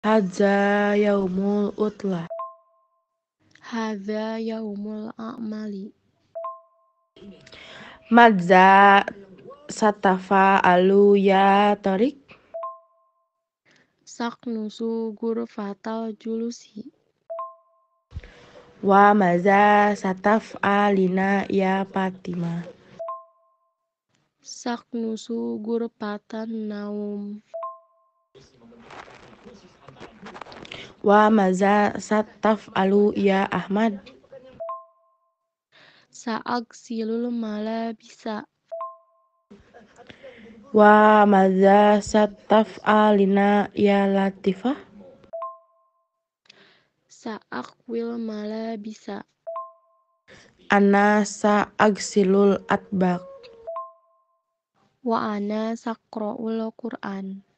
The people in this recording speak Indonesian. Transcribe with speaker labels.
Speaker 1: Hadza yaumul utla.
Speaker 2: Hadza yaumul
Speaker 1: a'mali. Madza satafa alu ya torik. Saknusu fatal julusi. Wa maza sataf alina ya Fatima.
Speaker 2: Saknusu
Speaker 1: patan naum. Wa maza sataf alu ya Ahmad. Saag silul mala bisa. Wa maza sataf alina ya Latifah.
Speaker 2: Saag wil mala bisa.
Speaker 1: Ana saag silul atbak.
Speaker 2: Wa ana sakroul
Speaker 1: Qur'an.